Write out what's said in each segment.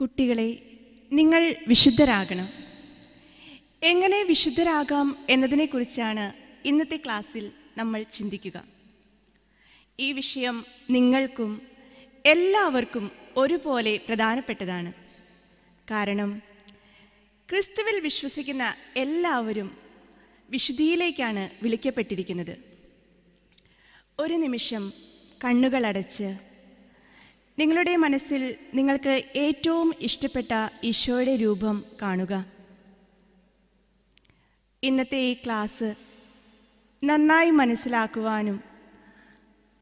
കുട്ടികളെ നിങ്ങൾ വിശുദ്ധരാകണം എങ്ങനെ വിശുദ്ധരാകാം എന്നതിനെക്കുറിച്ചാണ് ഇന്നത്തെ ക്ലാസ്സിൽ നമ്മൾ ചിന്തിക്കുക ഈ വിഷയം നിങ്ങൾക്കും എല്ലാവർക്കും ഒരുപോലെ പ്രധാനപ്പെട്ടതാണ് കാരണം ക്രിസ്തുവിൽ വിശ്വസിക്കുന്ന എല്ലാവരും വിശുദ്ധിയിലേക്കാണ് വിളിക്കപ്പെട്ടിരിക്കുന്നത് ഒരു നിമിഷം കണ്ണുകളടച്ച് നിങ്ങളുടെ മനസ്സിൽ നിങ്ങൾക്ക് ഏറ്റവും ഇഷ്ടപ്പെട്ട ഈശോയുടെ രൂപം കാണുക ഇന്നത്തെ ഈ ക്ലാസ് നന്നായി മനസ്സിലാക്കുവാനും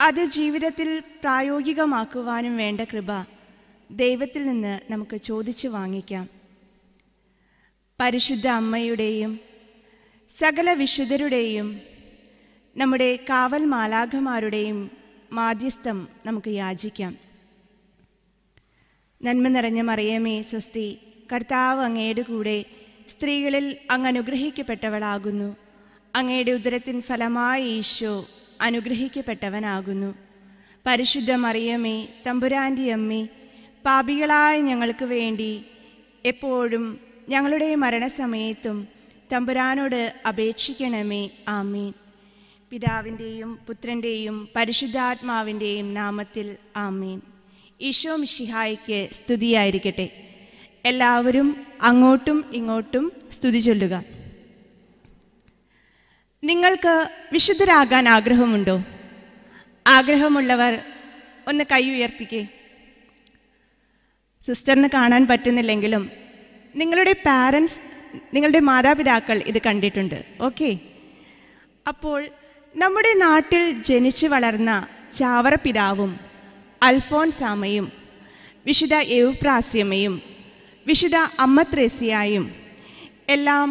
അത് ജീവിതത്തിൽ പ്രായോഗികമാക്കുവാനും വേണ്ട കൃപ ദൈവത്തിൽ നിന്ന് നമുക്ക് ചോദിച്ചു വാങ്ങിക്കാം പരിശുദ്ധ അമ്മയുടെയും സകല വിശുദ്ധരുടെയും നമ്മുടെ കാവൽ മാലാഖമാരുടെയും മാധ്യസ്ഥം നമുക്ക് യാചിക്കാം നന്മ നിറഞ്ഞ മറിയമേ സ്വസ്തി കർത്താവ് അങ്ങയുടെ കൂടെ സ്ത്രീകളിൽ അങ്ങ് അനുഗ്രഹിക്കപ്പെട്ടവളാകുന്നു അങ്ങയുടെ ഉദരത്തിൻ ഫലമായി ഈശോ അനുഗ്രഹിക്കപ്പെട്ടവനാകുന്നു പരിശുദ്ധ മറിയമേ തമ്പുരാൻ്റെ അമ്മേ പാപികളായ ഞങ്ങൾക്ക് വേണ്ടി എപ്പോഴും ഞങ്ങളുടെ മരണസമയത്തും തമ്പുരാനോട് അപേക്ഷിക്കണമേ ആമീൻ പിതാവിൻ്റെയും പുത്രൻ്റെയും പരിശുദ്ധാത്മാവിൻ്റെയും നാമത്തിൽ ആമീൻ ഈശോ മിഷിഹായിക്ക് സ്തുതിയായിരിക്കട്ടെ എല്ലാവരും അങ്ങോട്ടും ഇങ്ങോട്ടും സ്തുതി ചൊല്ലുക നിങ്ങൾക്ക് വിശുദ്ധരാകാൻ ആഗ്രഹമുണ്ടോ ആഗ്രഹമുള്ളവർ ഒന്ന് കൈ ഉയർത്തിക്കേ സിസ്റ്ററിന് കാണാൻ പറ്റുന്നില്ലെങ്കിലും നിങ്ങളുടെ പാരൻസ് നിങ്ങളുടെ മാതാപിതാക്കൾ ഇത് കണ്ടിട്ടുണ്ട് ഓക്കെ അപ്പോൾ നമ്മുടെ നാട്ടിൽ ജനിച്ചു വളർന്ന ചാവറ പിതാവും അൽഫോൻസാമയും വിശുദ്ധ എവുപ്രാസ്യമയും വിശുദ്ധ അമ്മത്രേസ്യയും എല്ലാം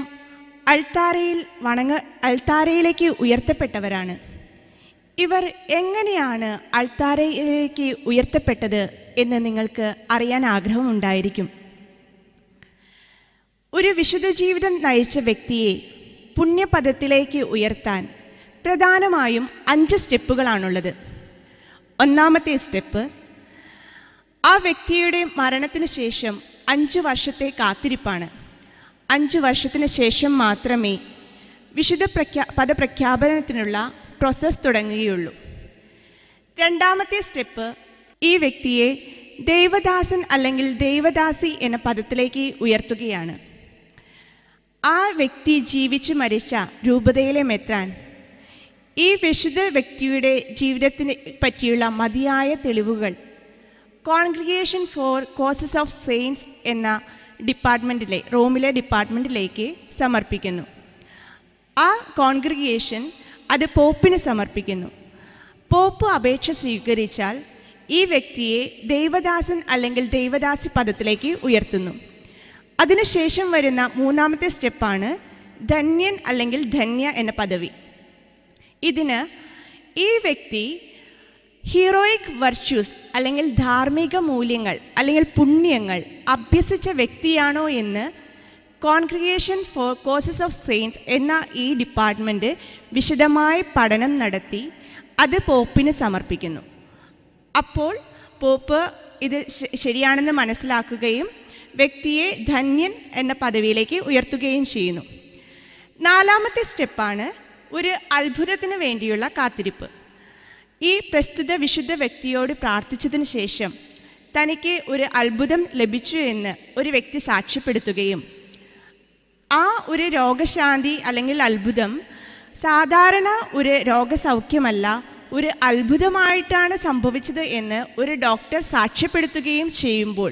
അൾത്താരയിൽ വണങ്ങ അൾത്താരയിലേക്ക് ഉയർത്തപ്പെട്ടവരാണ് ഇവർ എങ്ങനെയാണ് അൾത്താരയിലേക്ക് ഉയർത്തപ്പെട്ടത് എന്ന് നിങ്ങൾക്ക് അറിയാൻ ആഗ്രഹമുണ്ടായിരിക്കും ഒരു വിശുദ്ധ ജീവിതം നയിച്ച വ്യക്തിയെ പുണ്യപദത്തിലേക്ക് ഉയർത്താൻ പ്രധാനമായും അഞ്ച് സ്റ്റെപ്പുകളാണുള്ളത് ഒന്നാമത്തെ സ്റ്റെപ്പ് ആ വ്യക്തിയുടെ മരണത്തിന് ശേഷം അഞ്ച് വർഷത്തെ കാത്തിരിപ്പാണ് അഞ്ച് വർഷത്തിന് ശേഷം മാത്രമേ വിശുദ്ധ പ്രഖ്യാ പദപ്രഖ്യാപനത്തിനുള്ള പ്രോസസ്സ് തുടങ്ങുകയുള്ളൂ രണ്ടാമത്തെ സ്റ്റെപ്പ് ഈ വ്യക്തിയെ ദൈവദാസൻ അല്ലെങ്കിൽ ദൈവദാസി എന്ന പദത്തിലേക്ക് ഉയർത്തുകയാണ് ആ വ്യക്തി ജീവിച്ചു മരിച്ച രൂപതയിലെ മെത്രാൻ ഈ വിശുദ്ധ വ്യക്തിയുടെ ജീവിതത്തിന് പറ്റിയുള്ള മതിയായ തെളിവുകൾ congregation for causes of saints എന്ന ഡിപ്പാർട്ട്മെൻറ്റിലെ റോമിലെ ഡിപ്പാർട്ട്മെൻറ്റിലേക്ക് സമർപ്പിക്കുന്നു ആ കോൺഗ്രിഗേഷൻ അത് പോപ്പിന് സമർപ്പിക്കുന്നു പോപ്പ് അപേക്ഷ സ്വീകരിച്ചാൽ ഈ വ്യക്തിയെ ദൈവദാസൻ അല്ലെങ്കിൽ ദൈവദാസി പദത്തിലേക്ക് ഉയർത്തുന്നു അതിനുശേഷം വരുന്ന മൂന്നാമത്തെ സ്റ്റെപ്പാണ് ധന്യൻ അല്ലെങ്കിൽ ധന്യ എന്ന പദവി ഇതിന് ഈ വ്യക്തി ഹീറോയിക് വർച്യൂസ് അല്ലെങ്കിൽ ധാർമ്മിക മൂല്യങ്ങൾ അല്ലെങ്കിൽ പുണ്യങ്ങൾ അഭ്യസിച്ച വ്യക്തിയാണോ എന്ന് congregation for causes of saints എന്ന ഈ ഡിപ്പാർട്ട്മെൻറ്റ് വിശദമായ പഠനം നടത്തി അത് പോപ്പിന് സമർപ്പിക്കുന്നു അപ്പോൾ പോപ്പ് ഇത് ശരിയാണെന്ന് മനസ്സിലാക്കുകയും വ്യക്തിയെ ധന്യൻ എന്ന പദവിയിലേക്ക് ഉയർത്തുകയും ചെയ്യുന്നു നാലാമത്തെ സ്റ്റെപ്പാണ് ഒരു അത്ഭുതത്തിന് വേണ്ടിയുള്ള കാത്തിരിപ്പ് ഈ പ്രസ്തുത വിശുദ്ധ വ്യക്തിയോട് പ്രാർത്ഥിച്ചതിന് ശേഷം തനിക്ക് ഒരു അത്ഭുതം ലഭിച്ചു എന്ന് ഒരു വ്യക്തി സാക്ഷ്യപ്പെടുത്തുകയും ആ ഒരു രോഗശാന്തി അല്ലെങ്കിൽ അത്ഭുതം സാധാരണ ഒരു രോഗസൗഖ്യമല്ല ഒരു അത്ഭുതമായിട്ടാണ് സംഭവിച്ചത് എന്ന് ഒരു ഡോക്ടർ സാക്ഷ്യപ്പെടുത്തുകയും ചെയ്യുമ്പോൾ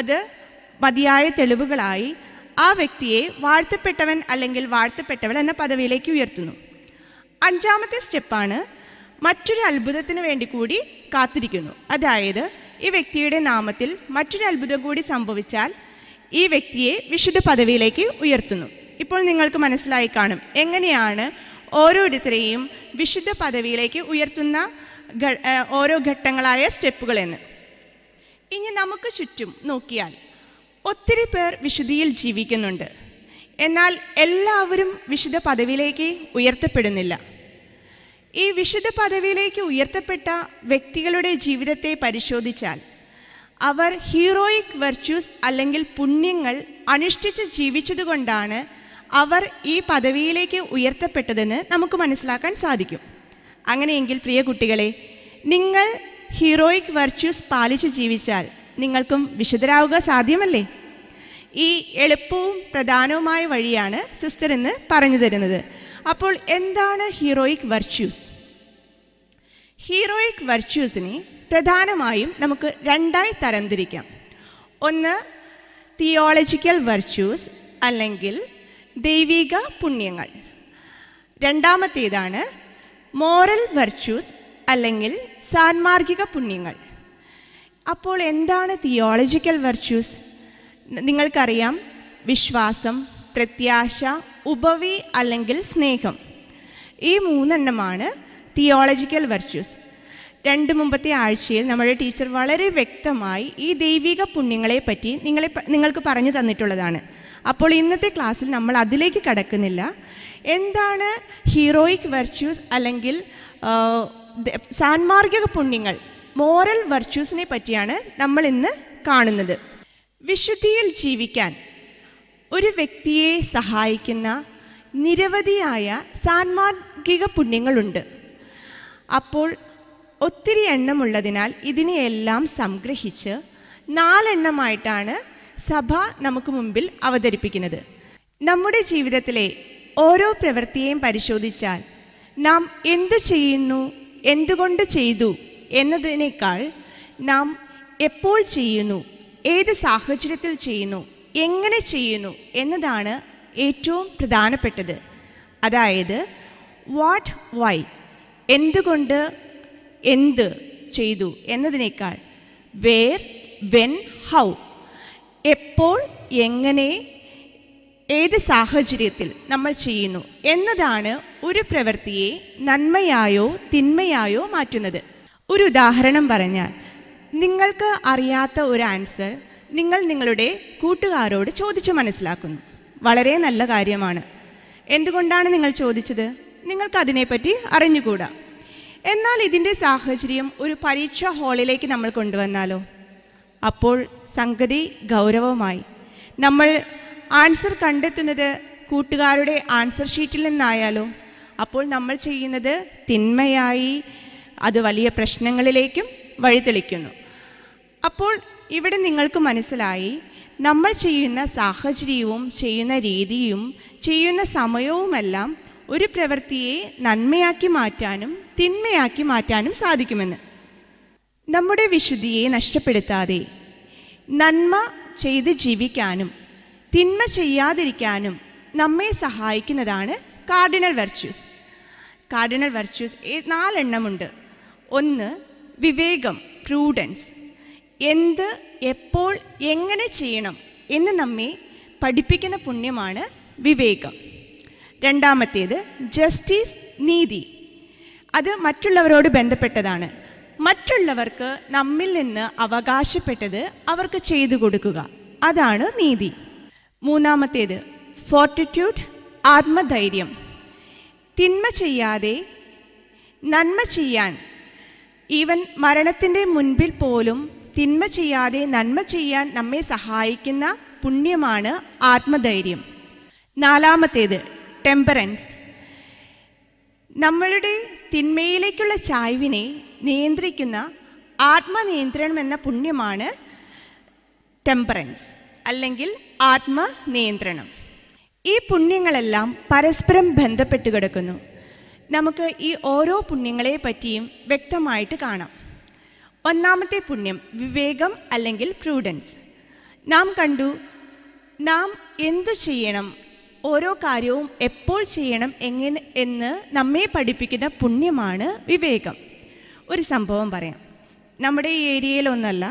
അത് മതിയായ തെളിവുകളായി ആ വ്യക്തിയെ വാഴ്ത്തപ്പെട്ടവൻ അല്ലെങ്കിൽ വാഴ്ത്തപ്പെട്ടവൾ എന്ന പദവിയിലേക്ക് ഉയർത്തുന്നു അഞ്ചാമത്തെ സ്റ്റെപ്പാണ് മറ്റൊരു അത്ഭുതത്തിന് വേണ്ടി കൂടി കാത്തിരിക്കുന്നു അതായത് ഈ വ്യക്തിയുടെ നാമത്തിൽ മറ്റൊരു അത്ഭുതം കൂടി സംഭവിച്ചാൽ ഈ വ്യക്തിയെ വിശുദ്ധ പദവിയിലേക്ക് ഉയർത്തുന്നു ഇപ്പോൾ നിങ്ങൾക്ക് മനസ്സിലായി കാണും എങ്ങനെയാണ് ഓരോരുത്തരെയും വിശുദ്ധ പദവിയിലേക്ക് ഉയർത്തുന്ന ഓരോ ഘട്ടങ്ങളായ സ്റ്റെപ്പുകളെന്ന് ഇനി നമുക്ക് ചുറ്റും നോക്കിയാൽ ഒത്തിരി പേർ വിശുദ്ധിയിൽ ജീവിക്കുന്നുണ്ട് എന്നാൽ എല്ലാവരും വിശുദ്ധ പദവിയിലേക്ക് ഉയർത്തപ്പെടുന്നില്ല ഈ വിശുദ്ധ പദവിയിലേക്ക് ഉയർത്തപ്പെട്ട വ്യക്തികളുടെ ജീവിതത്തെ പരിശോധിച്ചാൽ അവർ ഹീറോയിക് വെർച്യൂസ് അല്ലെങ്കിൽ പുണ്യങ്ങൾ അനുഷ്ഠിച്ച് ജീവിച്ചതുകൊണ്ടാണ് അവർ ഈ പദവിയിലേക്ക് ഉയർത്തപ്പെട്ടതെന്ന് നമുക്ക് മനസ്സിലാക്കാൻ സാധിക്കും അങ്ങനെയെങ്കിൽ പ്രിയ കുട്ടികളെ നിങ്ങൾ ഹീറോയിക് വെർച്യൂസ് പാലിച്ച് ജീവിച്ചാൽ നിങ്ങൾക്കും വിശുദ്ധരാവുക സാധ്യമല്ലേ ഈ എളുപ്പവും പ്രധാനവുമായ വഴിയാണ് സിസ്റ്റർ ഇന്ന് പറഞ്ഞു തരുന്നത് അപ്പോൾ എന്താണ് ഹീറോയിക് വെർച്യൂസ് ഹീറോയിക് വെർച്യൂസിനെ പ്രധാനമായും നമുക്ക് രണ്ടായി തരംതിരിക്കാം ഒന്ന് തിയോളജിക്കൽ വെർച്യൂസ് അല്ലെങ്കിൽ ദൈവിക പുണ്യങ്ങൾ രണ്ടാമത്തേതാണ് മോറൽ വെർച്യൂസ് അല്ലെങ്കിൽ സാൻമാർഗിക പുണ്യങ്ങൾ അപ്പോൾ എന്താണ് തിയോളജിക്കൽ വെർച്യൂസ് നിങ്ങൾക്കറിയാം വിശ്വാസം പ്രത്യാശ ഉപവി അല്ലെങ്കിൽ സ്നേഹം ഈ മൂന്നെണ്ണമാണ് തിയോളജിക്കൽ വെർച്യൂസ് രണ്ട് മുമ്പത്തെ ആഴ്ചയിൽ നമ്മുടെ ടീച്ചർ വളരെ വ്യക്തമായി ഈ ദൈവിക പുണ്യങ്ങളെപ്പറ്റി നിങ്ങളെ നിങ്ങൾക്ക് പറഞ്ഞു തന്നിട്ടുള്ളതാണ് അപ്പോൾ ഇന്നത്തെ ക്ലാസ്സിൽ നമ്മൾ അതിലേക്ക് കടക്കുന്നില്ല എന്താണ് ഹീറോയിക് വെർച്യൂസ് അല്ലെങ്കിൽ സാൻമാർഗിക പുണ്യങ്ങൾ മോറൽ വെർച്യൂസിനെ പറ്റിയാണ് നമ്മൾ ഇന്ന് കാണുന്നത് വിശുദ്ധിയിൽ ജീവിക്കാൻ ഒരു വ്യക്തിയെ സഹായിക്കുന്ന നിരവധിയായ സാൻമാർഗിക പുണ്യങ്ങളുണ്ട് അപ്പോൾ ഒത്തിരി എണ്ണമുള്ളതിനാൽ ഇതിനെയെല്ലാം സംഗ്രഹിച്ച് നാലെണ്ണമായിട്ടാണ് സഭ നമുക്ക് മുമ്പിൽ അവതരിപ്പിക്കുന്നത് നമ്മുടെ ജീവിതത്തിലെ ഓരോ പ്രവൃത്തിയെയും പരിശോധിച്ചാൽ നാം എന്തു ചെയ്യുന്നു എന്തുകൊണ്ട് ചെയ്തു എന്നതിനേക്കാൾ നാം എപ്പോൾ ചെയ്യുന്നു ഏത് സാഹചര്യത്തിൽ ചെയ്യുന്നു എങ്ങനെ ചെയ്യുന്നു എന്നതാണ് ഏറ്റവും പ്രധാനപ്പെട്ടത് അതായത് വാട്ട് വൈ എന്തുകൊണ്ട് എന്ത് ചെയ്തു എന്നതിനേക്കാൾ വേർ വെൻ ഹൗ എപ്പോൾ എങ്ങനെ ഏത് സാഹചര്യത്തിൽ നമ്മൾ ചെയ്യുന്നു എന്നതാണ് ഒരു പ്രവൃത്തിയെ നന്മയായോ തിന്മയായോ മാറ്റുന്നത് ഒരു ഉദാഹരണം പറഞ്ഞാൽ നിങ്ങൾക്ക് അറിയാത്ത ഒരു ആൻസർ നിങ്ങൾ നിങ്ങളുടെ കൂട്ടുകാരോട് ചോദിച്ചു മനസ്സിലാക്കുന്നു വളരെ നല്ല കാര്യമാണ് എന്തുകൊണ്ടാണ് നിങ്ങൾ ചോദിച്ചത് നിങ്ങൾക്ക് അതിനെപ്പറ്റി അറിഞ്ഞുകൂടാ എന്നാൽ ഇതിൻ്റെ സാഹചര്യം ഒരു പരീക്ഷാ ഹാളിലേക്ക് നമ്മൾ കൊണ്ടുവന്നാലോ അപ്പോൾ സംഗതി ഗൗരവമായി നമ്മൾ ആൻസർ കണ്ടെത്തുന്നത് കൂട്ടുകാരുടെ ആൻസർ ഷീറ്റിൽ നിന്നായാലോ അപ്പോൾ നമ്മൾ ചെയ്യുന്നത് തിന്മയായി അത് വലിയ പ്രശ്നങ്ങളിലേക്കും വഴിതെളിക്കുന്നു അപ്പോൾ ഇവിടെ നിങ്ങൾക്ക് മനസ്സിലായി നമ്മൾ ചെയ്യുന്ന സാഹചര്യവും ചെയ്യുന്ന രീതിയും ചെയ്യുന്ന സമയവുമെല്ലാം ഒരു പ്രവൃത്തിയെ നന്മയാക്കി മാറ്റാനും തിന്മയാക്കി മാറ്റാനും സാധിക്കുമെന്ന് നമ്മുടെ വിശുദ്ധിയെ നഷ്ടപ്പെടുത്താതെ നന്മ ചെയ്ത് ജീവിക്കാനും തിന്മ ചെയ്യാതിരിക്കാനും നമ്മെ സഹായിക്കുന്നതാണ് കാർഡിനൽ വെർച്യൂസ് കാർഡിനൽ വെർച്യൂസ് നാലെണ്ണമുണ്ട് ഒന്ന് വിവേകം പ്രൂഡൻസ് എന്ത് എപ്പോൾ എങ്ങനെ ചെയ്യണം എന്ന് നമ്മെ പഠിപ്പിക്കുന്ന പുണ്യമാണ് വിവേകം രണ്ടാമത്തേത് ജസ്റ്റിസ് നീതി അത് മറ്റുള്ളവരോട് ബന്ധപ്പെട്ടതാണ് മറ്റുള്ളവർക്ക് നമ്മിൽ നിന്ന് അവകാശപ്പെട്ടത് അവർക്ക് ചെയ്തു കൊടുക്കുക അതാണ് നീതി മൂന്നാമത്തേത് ഫോർട്ടിറ്റ്യൂഡ് ആത്മധൈര്യം തിന്മ ചെയ്യാതെ നന്മ ചെയ്യാൻ ഈവൻ മരണത്തിൻ്റെ മുൻപിൽ പോലും തിന്മ ചെയ്യാതെ നന്മ ചെയ്യാൻ നമ്മെ സഹായിക്കുന്ന പുണ്യമാണ് ആത്മധൈര്യം നാലാമത്തേത് ടെമ്പറൻസ് നമ്മളുടെ തിന്മയിലേക്കുള്ള ചായ്വിനെ നിയന്ത്രിക്കുന്ന ആത്മനിയന്ത്രണം എന്ന പുണ്യമാണ് ടെമ്പറൻസ് അല്ലെങ്കിൽ ആത്മനിയന്ത്രണം ഈ പുണ്യങ്ങളെല്ലാം പരസ്പരം ബന്ധപ്പെട്ട് കിടക്കുന്നു നമുക്ക് ഈ ഓരോ പുണ്യങ്ങളെ പറ്റിയും വ്യക്തമായിട്ട് കാണാം ഒന്നാമത്തെ പുണ്യം വിവേകം അല്ലെങ്കിൽ പ്രൂഡൻസ് നാം കണ്ടു നാം എന്തു ചെയ്യണം ഓരോ കാര്യവും എപ്പോൾ ചെയ്യണം എങ്ങനെ എന്ന് നമ്മെ പഠിപ്പിക്കുന്ന പുണ്യമാണ് വിവേകം ഒരു സംഭവം പറയാം നമ്മുടെ ഈ ഏരിയയിലൊന്നല്ല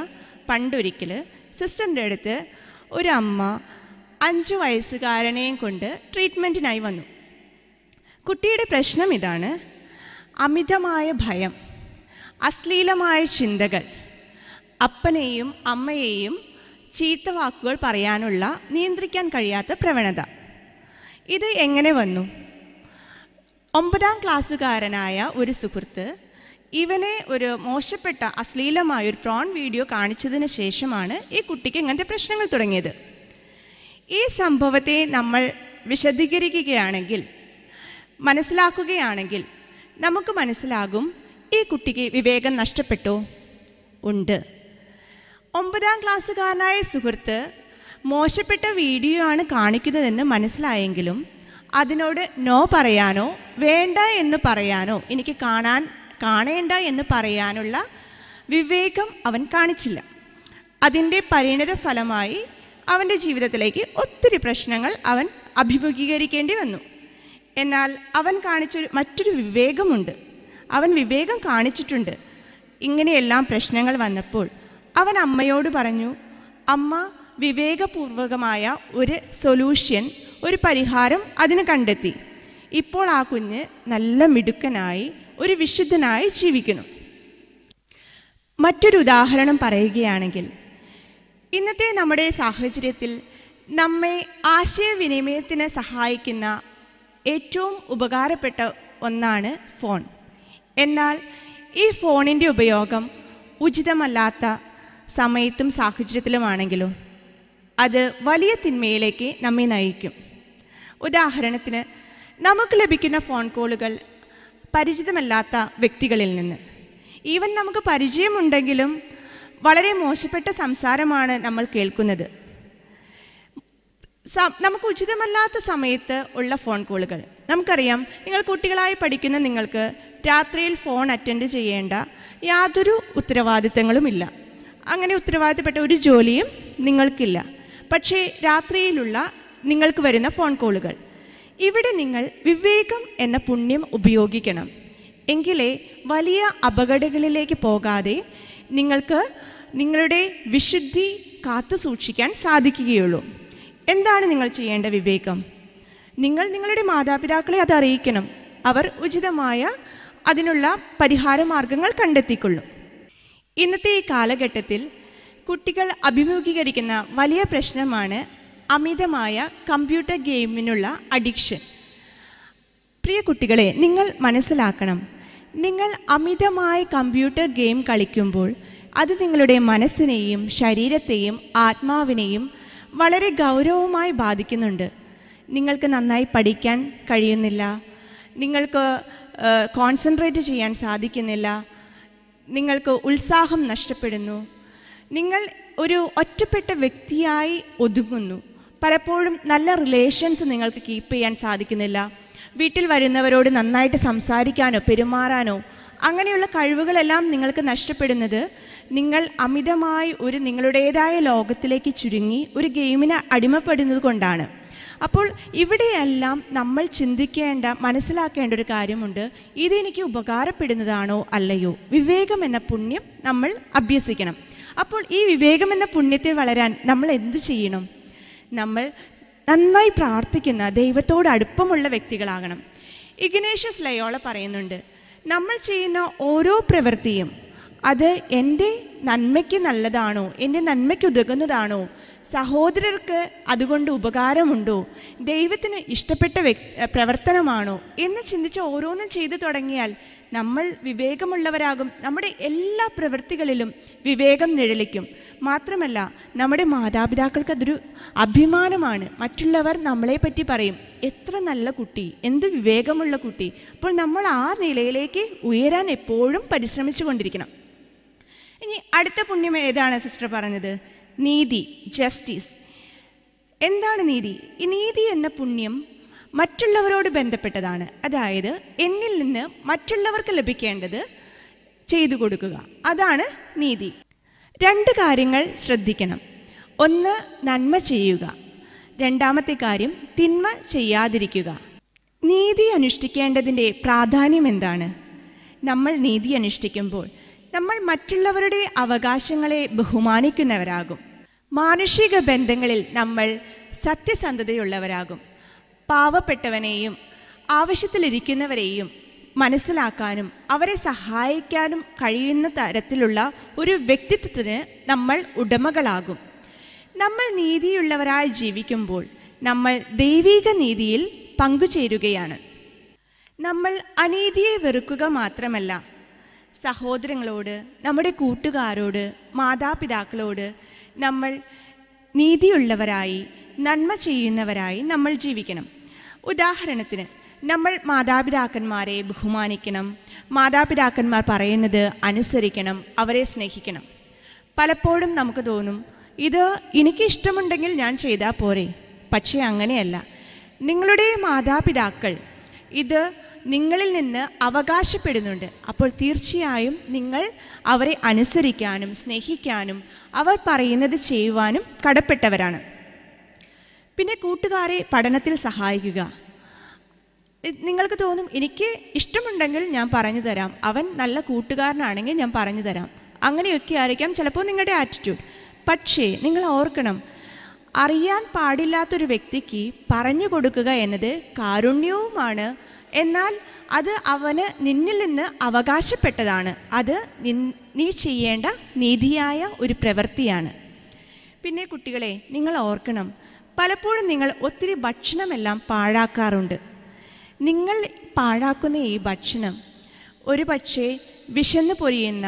പണ്ടൊരിക്കൽ സിസ്റ്ററിൻ്റെ അടുത്ത് ഒരു അമ്മ അഞ്ച് വയസ്സുകാരനെയും കൊണ്ട് ട്രീറ്റ്മെൻറ്റിനായി വന്നു കുട്ടിയുടെ പ്രശ്നം ഇതാണ് അമിതമായ ഭയം അശ്ലീലമായ ചിന്തകൾ അപ്പനെയും അമ്മയെയും ചീത്ത വാക്കുകൾ പറയാനുള്ള നിയന്ത്രിക്കാൻ കഴിയാത്ത പ്രവണത ഇത് എങ്ങനെ വന്നു ഒമ്പതാം ക്ലാസ്സുകാരനായ ഒരു സുഹൃത്ത് ഇവനെ ഒരു മോശപ്പെട്ട അശ്ലീലമായ ഒരു പ്രോൺ വീഡിയോ കാണിച്ചതിന് ശേഷമാണ് ഈ കുട്ടിക്ക് ഇങ്ങനത്തെ പ്രശ്നങ്ങൾ തുടങ്ങിയത് ഈ സംഭവത്തെ നമ്മൾ വിശദീകരിക്കുകയാണെങ്കിൽ മനസ്സിലാക്കുകയാണെങ്കിൽ നമുക്ക് മനസ്സിലാകും ഈ കുട്ടിക്ക് വിവേകം നഷ്ടപ്പെട്ടു ഉണ്ട് ഒമ്പതാം ക്ലാസ്സുകാരനായ സുഹൃത്ത് മോശപ്പെട്ട വീഡിയോ ആണ് കാണിക്കുന്നതെന്ന് മനസ്സിലായെങ്കിലും അതിനോട് നോ പറയാനോ വേണ്ട എന്ന് പറയാനോ എനിക്ക് കാണാൻ കാണേണ്ട എന്ന് പറയാനുള്ള വിവേകം അവൻ കാണിച്ചില്ല അതിൻ്റെ പരിണിത ഫലമായി അവൻ്റെ ജീവിതത്തിലേക്ക് ഒത്തിരി പ്രശ്നങ്ങൾ അവൻ അഭിമുഖീകരിക്കേണ്ടി വന്നു എന്നാൽ അവൻ കാണിച്ചൊരു മറ്റൊരു വിവേകമുണ്ട് അവൻ വിവേകം കാണിച്ചിട്ടുണ്ട് ഇങ്ങനെയെല്ലാം പ്രശ്നങ്ങൾ വന്നപ്പോൾ അവൻ അമ്മയോട് പറഞ്ഞു അമ്മ വിവേകപൂർവകമായ ഒരു സൊല്യൂഷൻ ഒരു പരിഹാരം അതിന് കണ്ടെത്തി ഇപ്പോൾ ആ കുഞ്ഞ് നല്ല മിടുക്കനായി ഒരു വിശുദ്ധനായി ജീവിക്കുന്നു മറ്റൊരു ഉദാഹരണം പറയുകയാണെങ്കിൽ ഇന്നത്തെ നമ്മുടെ സാഹചര്യത്തിൽ നമ്മെ ആശയവിനിമയത്തിന് സഹായിക്കുന്ന ഏറ്റവും ഉപകാരപ്പെട്ട ഒന്നാണ് ഫോൺ എന്നാൽ ഈ ഫോണിൻ്റെ ഉപയോഗം ഉചിതമല്ലാത്ത സമയത്തും സാഹചര്യത്തിലുമാണെങ്കിലും അത് വലിയ തിന്മയിലേക്ക് നമ്മെ നയിക്കും ഉദാഹരണത്തിന് നമുക്ക് ലഭിക്കുന്ന ഫോൺ കോളുകൾ പരിചിതമല്ലാത്ത വ്യക്തികളിൽ നിന്ന് ഈവൻ നമുക്ക് പരിചയമുണ്ടെങ്കിലും വളരെ മോശപ്പെട്ട സംസാരമാണ് നമ്മൾ കേൾക്കുന്നത് നമുക്ക് ഉചിതമല്ലാത്ത സമയത്ത് ഉള്ള ഫോൺ കോളുകൾ നമുക്കറിയാം നിങ്ങൾ കുട്ടികളായി പഠിക്കുന്ന നിങ്ങൾക്ക് രാത്രിയിൽ ഫോൺ അറ്റൻഡ് ചെയ്യേണ്ട യാതൊരു ഉത്തരവാദിത്തങ്ങളുമില്ല അങ്ങനെ ഉത്തരവാദിത്തപ്പെട്ട ഒരു ജോലിയും നിങ്ങൾക്കില്ല പക്ഷേ രാത്രിയിലുള്ള നിങ്ങൾക്ക് വരുന്ന ഫോൺ കോളുകൾ ഇവിടെ നിങ്ങൾ വിവേകം എന്ന പുണ്യം ഉപയോഗിക്കണം എങ്കിലേ വലിയ അപകടങ്ങളിലേക്ക് പോകാതെ നിങ്ങൾക്ക് നിങ്ങളുടെ വിശുദ്ധി കാത്തു സൂക്ഷിക്കാൻ സാധിക്കുകയുള്ളൂ എന്താണ് നിങ്ങൾ ചെയ്യേണ്ട വിവേകം നിങ്ങൾ നിങ്ങളുടെ മാതാപിതാക്കളെ അത് അറിയിക്കണം അവർ ഉചിതമായ അതിനുള്ള പരിഹാര മാർഗങ്ങൾ കണ്ടെത്തിക്കൊള്ളും ഇന്നത്തെ ഈ കാലഘട്ടത്തിൽ കുട്ടികൾ അഭിമുഖീകരിക്കുന്ന വലിയ പ്രശ്നമാണ് അമിതമായ കമ്പ്യൂട്ടർ ഗെയിമിനുള്ള അഡിക്ഷൻ പ്രിയ കുട്ടികളെ നിങ്ങൾ മനസ്സിലാക്കണം നിങ്ങൾ അമിതമായ കമ്പ്യൂട്ടർ ഗെയിം കളിക്കുമ്പോൾ അത് നിങ്ങളുടെ മനസ്സിനെയും ശരീരത്തെയും ആത്മാവിനെയും വളരെ ഗൗരവമായി ബാധിക്കുന്നുണ്ട് നിങ്ങൾക്ക് നന്നായി പഠിക്കാൻ കഴിയുന്നില്ല നിങ്ങൾക്ക് കോൺസെൻട്രേറ്റ് ചെയ്യാൻ സാധിക്കുന്നില്ല നിങ്ങൾക്ക് ഉത്സാഹം നഷ്ടപ്പെടുന്നു നിങ്ങൾ ഒരു ഒറ്റപ്പെട്ട വ്യക്തിയായി ഒതുങ്ങുന്നു പലപ്പോഴും നല്ല റിലേഷൻസ് നിങ്ങൾക്ക് കീപ്പ് ചെയ്യാൻ സാധിക്കുന്നില്ല വീട്ടിൽ വരുന്നവരോട് നന്നായിട്ട് സംസാരിക്കാനോ പെരുമാറാനോ അങ്ങനെയുള്ള കഴിവുകളെല്ലാം നിങ്ങൾക്ക് നഷ്ടപ്പെടുന്നത് നിങ്ങൾ അമിതമായി ഒരു നിങ്ങളുടേതായ ലോകത്തിലേക്ക് ചുരുങ്ങി ഒരു ഗെയിമിന് അടിമപ്പെടുന്നത് കൊണ്ടാണ് അപ്പോൾ ഇവിടെയെല്ലാം നമ്മൾ ചിന്തിക്കേണ്ട മനസ്സിലാക്കേണ്ട ഒരു കാര്യമുണ്ട് ഇതെനിക്ക് ഉപകാരപ്പെടുന്നതാണോ അല്ലയോ വിവേകം എന്ന പുണ്യം നമ്മൾ അഭ്യസിക്കണം അപ്പോൾ ഈ വിവേകം എന്ന പുണ്യത്തിൽ വളരാൻ നമ്മൾ എന്തു ചെയ്യണം നമ്മൾ നന്നായി പ്രാർത്ഥിക്കുന്ന ദൈവത്തോട് അടുപ്പമുള്ള വ്യക്തികളാകണം ഇഗ്നേഷ്യസ് ലയോള പറയുന്നുണ്ട് നമ്മൾ ചെയ്യുന്ന ഓരോ പ്രവൃത്തിയും അത് എൻ്റെ നന്മയ്ക്ക് നല്ലതാണോ എൻ്റെ നന്മയ്ക്ക് ഉതകുന്നതാണോ സഹോദരർക്ക് അതുകൊണ്ട് ഉപകാരമുണ്ടോ ദൈവത്തിന് ഇഷ്ടപ്പെട്ട പ്രവർത്തനമാണോ എന്ന് ചിന്തിച്ച് ഓരോന്നും ചെയ്തു തുടങ്ങിയാൽ നമ്മൾ വിവേകമുള്ളവരാകും നമ്മുടെ എല്ലാ പ്രവൃത്തികളിലും വിവേകം നിഴലിക്കും മാത്രമല്ല നമ്മുടെ മാതാപിതാക്കൾക്ക് അതൊരു അഭിമാനമാണ് മറ്റുള്ളവർ നമ്മളെപ്പറ്റി പറയും എത്ര നല്ല കുട്ടി എന്ത് വിവേകമുള്ള കുട്ടി അപ്പോൾ നമ്മൾ ആ നിലയിലേക്ക് ഉയരാൻ എപ്പോഴും പരിശ്രമിച്ചു കൊണ്ടിരിക്കണം ഇനി അടുത്ത പുണ്യം ഏതാണ് സിസ്റ്റർ പറഞ്ഞത് നീതി ജസ്റ്റിസ് എന്താണ് നീതി ഈ നീതി എന്ന പുണ്യം മറ്റുള്ളവരോട് ബന്ധപ്പെട്ടതാണ് അതായത് എന്നിൽ നിന്ന് മറ്റുള്ളവർക്ക് ലഭിക്കേണ്ടത് ചെയ്തു കൊടുക്കുക അതാണ് നീതി രണ്ട് കാര്യങ്ങൾ ശ്രദ്ധിക്കണം ഒന്ന് നന്മ ചെയ്യുക രണ്ടാമത്തെ കാര്യം തിന്മ ചെയ്യാതിരിക്കുക നീതി അനുഷ്ഠിക്കേണ്ടതിൻ്റെ പ്രാധാന്യം എന്താണ് നമ്മൾ നീതി അനുഷ്ഠിക്കുമ്പോൾ നമ്മൾ മറ്റുള്ളവരുടെ അവകാശങ്ങളെ ബഹുമാനിക്കുന്നവരാകും മാനുഷിക ബന്ധങ്ങളിൽ നമ്മൾ സത്യസന്ധതയുള്ളവരാകും പാവപ്പെട്ടവനെയും ആവശ്യത്തിലിരിക്കുന്നവരെയും മനസ്സിലാക്കാനും അവരെ സഹായിക്കാനും കഴിയുന്ന തരത്തിലുള്ള ഒരു വ്യക്തിത്വത്തിന് നമ്മൾ ഉടമകളാകും നമ്മൾ നീതിയുള്ളവരായി ജീവിക്കുമ്പോൾ നമ്മൾ ദൈവീക നീതിയിൽ പങ്കുചേരുകയാണ് നമ്മൾ അനീതിയെ വെറുക്കുക മാത്രമല്ല സഹോദരങ്ങളോട് നമ്മുടെ കൂട്ടുകാരോട് മാതാപിതാക്കളോട് നമ്മൾ നീതിയുള്ളവരായി നന്മ ചെയ്യുന്നവരായി നമ്മൾ ജീവിക്കണം ഉദാഹരണത്തിന് നമ്മൾ മാതാപിതാക്കന്മാരെ ബഹുമാനിക്കണം മാതാപിതാക്കന്മാർ പറയുന്നത് അനുസരിക്കണം അവരെ സ്നേഹിക്കണം പലപ്പോഴും നമുക്ക് തോന്നും ഇത് എനിക്ക് ഇഷ്ടമുണ്ടെങ്കിൽ ഞാൻ ചെയ്താൽ പോരെ പക്ഷേ അങ്ങനെയല്ല നിങ്ങളുടെ മാതാപിതാക്കൾ ഇത് നിങ്ങളിൽ നിന്ന് അവകാശപ്പെടുന്നുണ്ട് അപ്പോൾ തീർച്ചയായും നിങ്ങൾ അവരെ അനുസരിക്കാനും സ്നേഹിക്കാനും അവർ പറയുന്നത് ചെയ്യുവാനും കടപ്പെട്ടവരാണ് പിന്നെ കൂട്ടുകാരെ പഠനത്തിൽ സഹായിക്കുക നിങ്ങൾക്ക് തോന്നും എനിക്ക് ഇഷ്ടമുണ്ടെങ്കിൽ ഞാൻ പറഞ്ഞു തരാം അവൻ നല്ല കൂട്ടുകാരനാണെങ്കിൽ ഞാൻ പറഞ്ഞു തരാം അങ്ങനെയൊക്കെ ആയിരിക്കാം ചിലപ്പോൾ നിങ്ങളുടെ ആറ്റിറ്റ്യൂഡ് പക്ഷേ നിങ്ങൾ ഓർക്കണം അറിയാൻ പാടില്ലാത്തൊരു വ്യക്തിക്ക് പറഞ്ഞു കൊടുക്കുക എന്നത് കാരുണ്യവുമാണ് എന്നാൽ അത് അവന് നിന്നിൽ നിന്ന് അവകാശപ്പെട്ടതാണ് അത് നീ ചെയ്യേണ്ട നീതിയായ ഒരു പ്രവൃത്തിയാണ് പിന്നെ കുട്ടികളെ നിങ്ങൾ ഓർക്കണം പലപ്പോഴും നിങ്ങൾ ഒത്തിരി ഭക്ഷണമെല്ലാം പാഴാക്കാറുണ്ട് നിങ്ങൾ പാഴാക്കുന്ന ഈ ഭക്ഷണം ഒരു പക്ഷേ വിശന്ന് പൊരിയുന്ന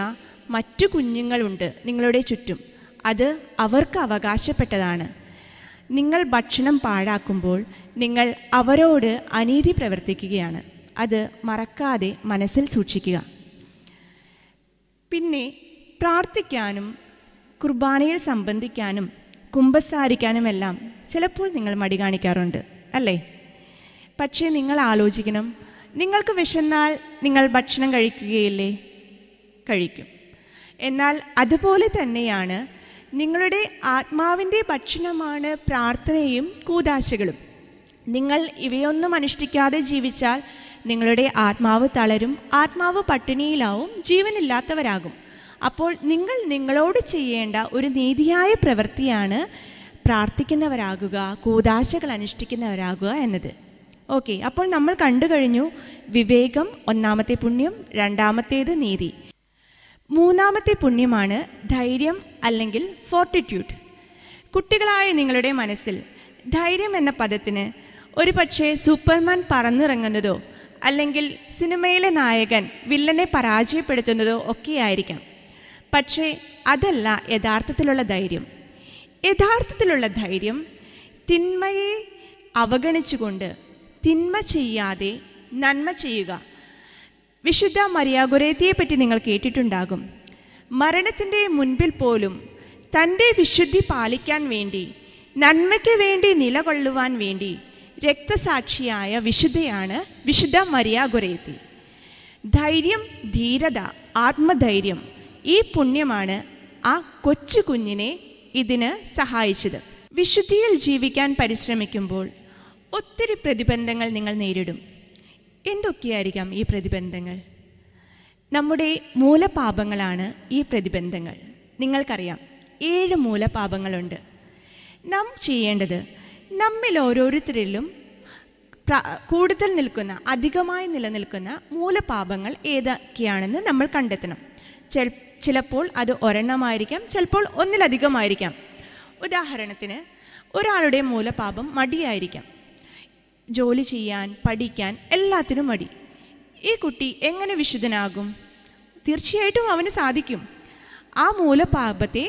മറ്റു കുഞ്ഞുങ്ങളുണ്ട് നിങ്ങളുടെ ചുറ്റും അത് അവർക്ക് അവകാശപ്പെട്ടതാണ് നിങ്ങൾ ഭക്ഷണം പാഴാക്കുമ്പോൾ നിങ്ങൾ അവരോട് അനീതി പ്രവർത്തിക്കുകയാണ് അത് മറക്കാതെ മനസ്സിൽ സൂക്ഷിക്കുക പിന്നെ പ്രാർത്ഥിക്കാനും കുർബാനയിൽ സംബന്ധിക്കാനും എല്ലാം ചിലപ്പോൾ നിങ്ങൾ മടി കാണിക്കാറുണ്ട് അല്ലേ പക്ഷേ നിങ്ങൾ ആലോചിക്കണം നിങ്ങൾക്ക് വിശന്നാൽ നിങ്ങൾ ഭക്ഷണം കഴിക്കുകയില്ലേ കഴിക്കും എന്നാൽ അതുപോലെ തന്നെയാണ് നിങ്ങളുടെ ആത്മാവിൻ്റെ ഭക്ഷണമാണ് പ്രാർത്ഥനയും കൂതാശകളും നിങ്ങൾ ഇവയൊന്നും അനുഷ്ഠിക്കാതെ ജീവിച്ചാൽ നിങ്ങളുടെ ആത്മാവ് തളരും ആത്മാവ് പട്ടിണിയിലാവും ജീവനില്ലാത്തവരാകും അപ്പോൾ നിങ്ങൾ നിങ്ങളോട് ചെയ്യേണ്ട ഒരു നീതിയായ പ്രവൃത്തിയാണ് പ്രാർത്ഥിക്കുന്നവരാകുക കൂതാശകൾ അനുഷ്ഠിക്കുന്നവരാകുക എന്നത് ഓക്കെ അപ്പോൾ നമ്മൾ കണ്ടു കഴിഞ്ഞു വിവേകം ഒന്നാമത്തെ പുണ്യം രണ്ടാമത്തേത് നീതി മൂന്നാമത്തെ പുണ്യമാണ് ധൈര്യം അല്ലെങ്കിൽ ഫോർട്ടിറ്റ്യൂഡ് കുട്ടികളായ നിങ്ങളുടെ മനസ്സിൽ ധൈര്യം എന്ന പദത്തിന് ഒരു പക്ഷേ സൂപ്പർമാൻ പറന്നിറങ്ങുന്നതോ അല്ലെങ്കിൽ സിനിമയിലെ നായകൻ വില്ലനെ പരാജയപ്പെടുത്തുന്നതോ ഒക്കെയായിരിക്കാം പക്ഷേ അതല്ല യഥാർത്ഥത്തിലുള്ള ധൈര്യം യഥാർത്ഥത്തിലുള്ള ധൈര്യം തിന്മയെ അവഗണിച്ചുകൊണ്ട് തിന്മ ചെയ്യാതെ നന്മ ചെയ്യുക വിശുദ്ധ മരിയാഗുരേത്തിയെപ്പറ്റി നിങ്ങൾ കേട്ടിട്ടുണ്ടാകും മരണത്തിൻ്റെ മുൻപിൽ പോലും തൻ്റെ വിശുദ്ധി പാലിക്കാൻ വേണ്ടി നന്മയ്ക്ക് വേണ്ടി നിലകൊള്ളുവാൻ വേണ്ടി രക്തസാക്ഷിയായ വിശുദ്ധയാണ് വിശുദ്ധ മരിയാഗുരേത്തി ധൈര്യം ധീരത ആത്മധൈര്യം ഈ പുണ്യമാണ് ആ കൊച്ചു കുഞ്ഞിനെ ഇതിന് സഹായിച്ചത് വിശുദ്ധിയിൽ ജീവിക്കാൻ പരിശ്രമിക്കുമ്പോൾ ഒത്തിരി പ്രതിബന്ധങ്ങൾ നിങ്ങൾ നേരിടും എന്തൊക്കെയായിരിക്കാം ഈ പ്രതിബന്ധങ്ങൾ നമ്മുടെ മൂലപാപങ്ങളാണ് ഈ പ്രതിബന്ധങ്ങൾ നിങ്ങൾക്കറിയാം ഏഴ് മൂലപാപങ്ങളുണ്ട് നാം ചെയ്യേണ്ടത് നമ്മിൽ ഓരോരുത്തരിലും കൂടുതൽ നിൽക്കുന്ന അധികമായി നിലനിൽക്കുന്ന മൂലപാപങ്ങൾ ഏതൊക്കെയാണെന്ന് നമ്മൾ കണ്ടെത്തണം ചിലപ്പോൾ അത് ഒരെണ്ണമായിരിക്കാം ചിലപ്പോൾ ഒന്നിലധികമായിരിക്കാം ഉദാഹരണത്തിന് ഒരാളുടെ മൂലപാപം മടിയായിരിക്കാം ജോലി ചെയ്യാൻ പഠിക്കാൻ എല്ലാത്തിനും മടി ഈ കുട്ടി എങ്ങനെ വിശുദ്ധനാകും തീർച്ചയായിട്ടും അവന് സാധിക്കും ആ മൂലപാപത്തെ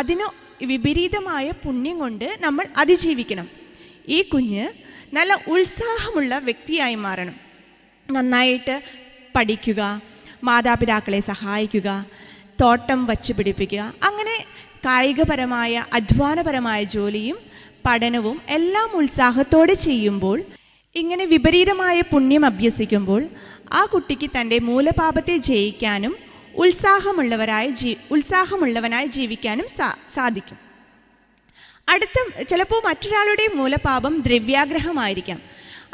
അതിന് വിപരീതമായ പുണ്യം കൊണ്ട് നമ്മൾ അതിജീവിക്കണം ഈ കുഞ്ഞ് നല്ല ഉത്സാഹമുള്ള വ്യക്തിയായി മാറണം നന്നായിട്ട് പഠിക്കുക മാതാപിതാക്കളെ സഹായിക്കുക തോട്ടം വച്ചു പിടിപ്പിക്കുക അങ്ങനെ കായികപരമായ അധ്വാനപരമായ ജോലിയും പഠനവും എല്ലാം ഉത്സാഹത്തോടെ ചെയ്യുമ്പോൾ ഇങ്ങനെ വിപരീതമായ പുണ്യം അഭ്യസിക്കുമ്പോൾ ആ കുട്ടിക്ക് തൻ്റെ മൂലപാപത്തെ ജയിക്കാനും ഉത്സാഹമുള്ളവരായ ജീ ഉത്സാഹമുള്ളവനായി ജീവിക്കാനും സാ സാധിക്കും അടുത്ത ചിലപ്പോൾ മറ്റൊരാളുടെ മൂലപാപം ദ്രവ്യാഗ്രഹമായിരിക്കാം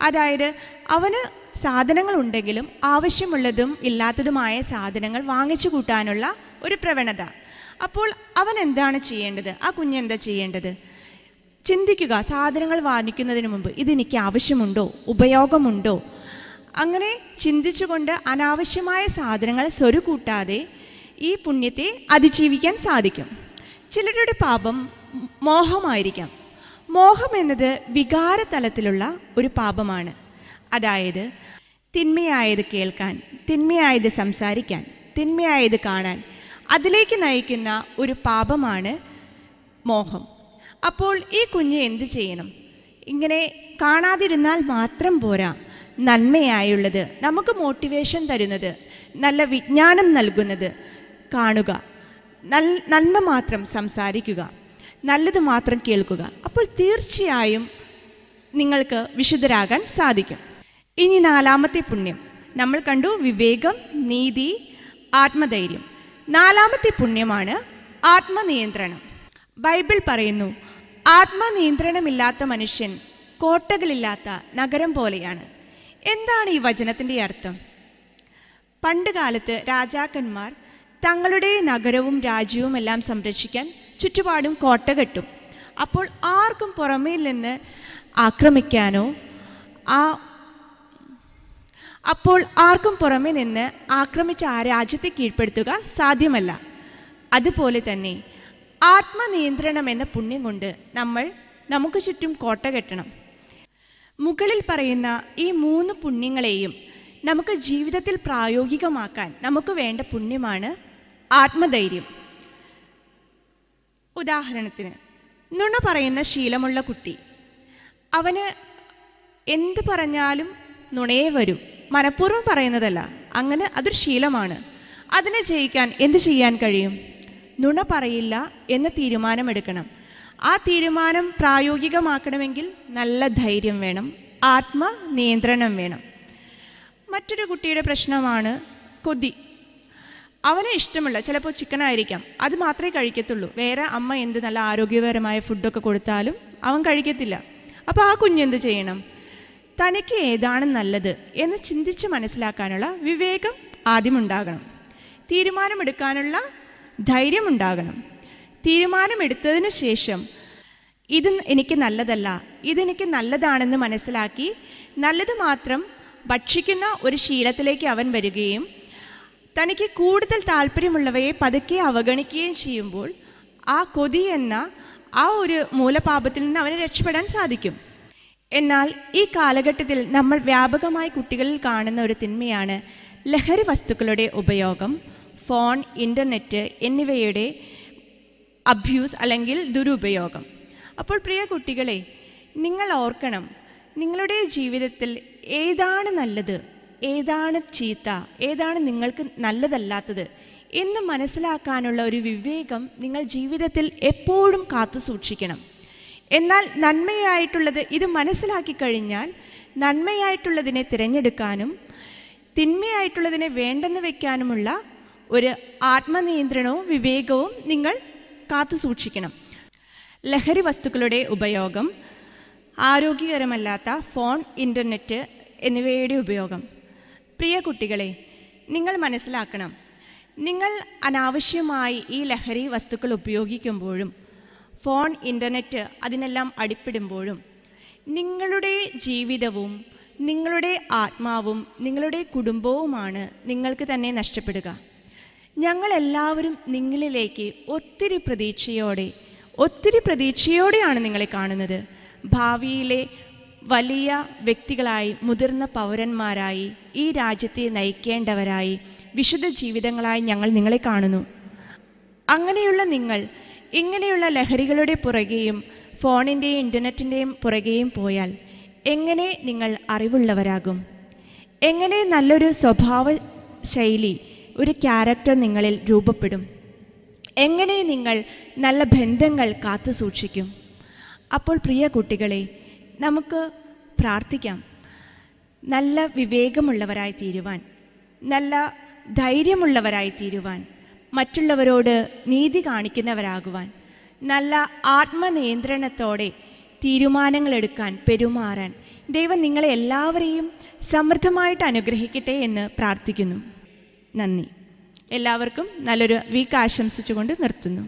അതായത് അവന് സാധനങ്ങളുണ്ടെങ്കിലും ആവശ്യമുള്ളതും ഇല്ലാത്തതുമായ സാധനങ്ങൾ വാങ്ങിച്ചു കൂട്ടാനുള്ള ഒരു പ്രവണത അപ്പോൾ അവൻ എന്താണ് ചെയ്യേണ്ടത് ആ കുഞ്ഞെന്താ ചെയ്യേണ്ടത് ചിന്തിക്കുക സാധനങ്ങൾ വാങ്ങിക്കുന്നതിന് മുമ്പ് ഇതെനിക്ക് ആവശ്യമുണ്ടോ ഉപയോഗമുണ്ടോ അങ്ങനെ ചിന്തിച്ചുകൊണ്ട് അനാവശ്യമായ സാധനങ്ങൾ കൂട്ടാതെ ഈ പുണ്യത്തെ അതിജീവിക്കാൻ സാധിക്കും ചിലരുടെ പാപം മോഹമായിരിക്കാം മോഹം എന്നത് വികാരതലത്തിലുള്ള ഒരു പാപമാണ് അതായത് തിന്മയായത് കേൾക്കാൻ തിന്മയായത് സംസാരിക്കാൻ തിന്മയായത് കാണാൻ അതിലേക്ക് നയിക്കുന്ന ഒരു പാപമാണ് മോഹം അപ്പോൾ ഈ കുഞ്ഞ് എന്തു ചെയ്യണം ഇങ്ങനെ കാണാതിരുന്നാൽ മാത്രം പോരാ നന്മയായുള്ളത് നമുക്ക് മോട്ടിവേഷൻ തരുന്നത് നല്ല വിജ്ഞാനം നൽകുന്നത് കാണുക നന്മ മാത്രം സംസാരിക്കുക നല്ലത് മാത്രം കേൾക്കുക അപ്പോൾ തീർച്ചയായും നിങ്ങൾക്ക് വിശുദ്ധരാകാൻ സാധിക്കും ഇനി നാലാമത്തെ പുണ്യം നമ്മൾ കണ്ടു വിവേകം നീതി ആത്മധൈര്യം നാലാമത്തെ പുണ്യമാണ് ആത്മനിയന്ത്രണം ബൈബിൾ പറയുന്നു ആത്മനിയന്ത്രണമില്ലാത്ത മനുഷ്യൻ കോട്ടകളില്ലാത്ത നഗരം പോലെയാണ് എന്താണ് ഈ വചനത്തിൻ്റെ അർത്ഥം പണ്ടുകാലത്ത് രാജാക്കന്മാർ തങ്ങളുടെ നഗരവും രാജ്യവും എല്ലാം സംരക്ഷിക്കാൻ ചുറ്റുപാടും കോട്ട കെട്ടും അപ്പോൾ ആർക്കും പുറമേ നിന്ന് ആക്രമിക്കാനോ ആ അപ്പോൾ ആർക്കും പുറമെ നിന്ന് ആക്രമിച്ച ആ രാജ്യത്തെ കീഴ്പ്പെടുത്തുക സാധ്യമല്ല അതുപോലെ തന്നെ ആത്മനിയന്ത്രണം എന്ന പുണ്യം കൊണ്ട് നമ്മൾ നമുക്ക് ചുറ്റും കോട്ട കെട്ടണം മുകളിൽ പറയുന്ന ഈ മൂന്ന് പുണ്യങ്ങളെയും നമുക്ക് ജീവിതത്തിൽ പ്രായോഗികമാക്കാൻ നമുക്ക് വേണ്ട പുണ്യമാണ് ആത്മധൈര്യം ഉദാഹരണത്തിന് നുണ പറയുന്ന ശീലമുള്ള കുട്ടി അവന് എന്ത് പറഞ്ഞാലും നുണയെ വരും മനഃപൂർവ്വം പറയുന്നതല്ല അങ്ങനെ അതൊരു ശീലമാണ് അതിനെ ജയിക്കാൻ എന്ത് ചെയ്യാൻ കഴിയും നുണ പറയില്ല എന്ന തീരുമാനമെടുക്കണം ആ തീരുമാനം പ്രായോഗികമാക്കണമെങ്കിൽ നല്ല ധൈര്യം വേണം ആത്മനിയന്ത്രണം വേണം മറ്റൊരു കുട്ടിയുടെ പ്രശ്നമാണ് കൊതി അവന് ഇഷ്ടമുള്ള ചിലപ്പോൾ ചിക്കനായിരിക്കാം ആയിരിക്കാം അത് മാത്രമേ കഴിക്കത്തുള്ളൂ വേറെ അമ്മ എന്ത് നല്ല ആരോഗ്യപരമായ ഫുഡൊക്കെ കൊടുത്താലും അവൻ കഴിക്കത്തില്ല അപ്പോൾ ആ കുഞ്ഞെന്ത് ചെയ്യണം തനിക്ക് ഏതാണ് നല്ലത് എന്ന് ചിന്തിച്ച് മനസ്സിലാക്കാനുള്ള വിവേകം ആദ്യമുണ്ടാകണം തീരുമാനമെടുക്കാനുള്ള ധൈര്യമുണ്ടാകണം തീരുമാനമെടുത്തതിന് ശേഷം ഇത് എനിക്ക് നല്ലതല്ല ഇതെനിക്ക് നല്ലതാണെന്ന് മനസ്സിലാക്കി നല്ലത് മാത്രം ഭക്ഷിക്കുന്ന ഒരു ശീലത്തിലേക്ക് അവൻ വരികയും തനിക്ക് കൂടുതൽ താല്പര്യമുള്ളവയെ പതുക്കെ അവഗണിക്കുകയും ചെയ്യുമ്പോൾ ആ കൊതി എന്ന ആ ഒരു മൂലപാപത്തിൽ നിന്ന് അവന് രക്ഷപ്പെടാൻ സാധിക്കും എന്നാൽ ഈ കാലഘട്ടത്തിൽ നമ്മൾ വ്യാപകമായി കുട്ടികളിൽ കാണുന്ന ഒരു തിന്മയാണ് ലഹരി വസ്തുക്കളുടെ ഉപയോഗം ഫോൺ ഇൻ്റർനെറ്റ് എന്നിവയുടെ അബ്യൂസ് അല്ലെങ്കിൽ ദുരുപയോഗം അപ്പോൾ പ്രിയ കുട്ടികളെ നിങ്ങൾ ഓർക്കണം നിങ്ങളുടെ ജീവിതത്തിൽ ഏതാണ് നല്ലത് ഏതാണ് ചീത്ത ഏതാണ് നിങ്ങൾക്ക് നല്ലതല്ലാത്തത് എന്ന് മനസ്സിലാക്കാനുള്ള ഒരു വിവേകം നിങ്ങൾ ജീവിതത്തിൽ എപ്പോഴും കാത്തു സൂക്ഷിക്കണം എന്നാൽ നന്മയായിട്ടുള്ളത് ഇത് മനസ്സിലാക്കി കഴിഞ്ഞാൽ നന്മയായിട്ടുള്ളതിനെ തിരഞ്ഞെടുക്കാനും തിന്മയായിട്ടുള്ളതിനെ വേണ്ടെന്ന് വയ്ക്കാനുമുള്ള ഒരു ആത്മനിയന്ത്രണവും വിവേകവും നിങ്ങൾ കാത്തു സൂക്ഷിക്കണം ലഹരി വസ്തുക്കളുടെ ഉപയോഗം ആരോഗ്യകരമല്ലാത്ത ഫോൺ ഇൻ്റർനെറ്റ് എന്നിവയുടെ ഉപയോഗം പ്രിയ കുട്ടികളെ നിങ്ങൾ മനസ്സിലാക്കണം നിങ്ങൾ അനാവശ്യമായി ഈ ലഹരി വസ്തുക്കൾ ഉപയോഗിക്കുമ്പോഴും ഫോൺ ഇൻ്റർനെറ്റ് അതിനെല്ലാം അടിപ്പിടുമ്പോഴും നിങ്ങളുടെ ജീവിതവും നിങ്ങളുടെ ആത്മാവും നിങ്ങളുടെ കുടുംബവുമാണ് നിങ്ങൾക്ക് തന്നെ നഷ്ടപ്പെടുക ഞങ്ങളെല്ലാവരും നിങ്ങളിലേക്ക് ഒത്തിരി പ്രതീക്ഷയോടെ ഒത്തിരി പ്രതീക്ഷയോടെയാണ് നിങ്ങളെ കാണുന്നത് ഭാവിയിലെ വലിയ വ്യക്തികളായി മുതിർന്ന പൗരന്മാരായി ഈ രാജ്യത്തെ നയിക്കേണ്ടവരായി വിശുദ്ധ ജീവിതങ്ങളായി ഞങ്ങൾ നിങ്ങളെ കാണുന്നു അങ്ങനെയുള്ള നിങ്ങൾ ഇങ്ങനെയുള്ള ലഹരികളുടെ പുറകെയും ഫോണിൻ്റെയും ഇൻ്റർനെറ്റിൻ്റെയും പുറകെയും പോയാൽ എങ്ങനെ നിങ്ങൾ അറിവുള്ളവരാകും എങ്ങനെ നല്ലൊരു സ്വഭാവ ശൈലി ഒരു ക്യാരക്ടർ നിങ്ങളിൽ രൂപപ്പെടും എങ്ങനെ നിങ്ങൾ നല്ല ബന്ധങ്ങൾ കാത്തു സൂക്ഷിക്കും അപ്പോൾ പ്രിയ കുട്ടികളെ നമുക്ക് പ്രാർത്ഥിക്കാം നല്ല വിവേകമുള്ളവരായി തീരുവാൻ നല്ല ധൈര്യമുള്ളവരായി തീരുവാൻ മറ്റുള്ളവരോട് നീതി കാണിക്കുന്നവരാകുവാൻ നല്ല ആത്മനിയന്ത്രണത്തോടെ തീരുമാനങ്ങളെടുക്കാൻ പെരുമാറാൻ ദൈവം നിങ്ങളെ എല്ലാവരെയും സമൃദ്ധമായിട്ട് അനുഗ്രഹിക്കട്ടെ എന്ന് പ്രാർത്ഥിക്കുന്നു നന്ദി എല്ലാവർക്കും നല്ലൊരു വീക്ക് ആശംസിച്ചുകൊണ്ട് നിർത്തുന്നു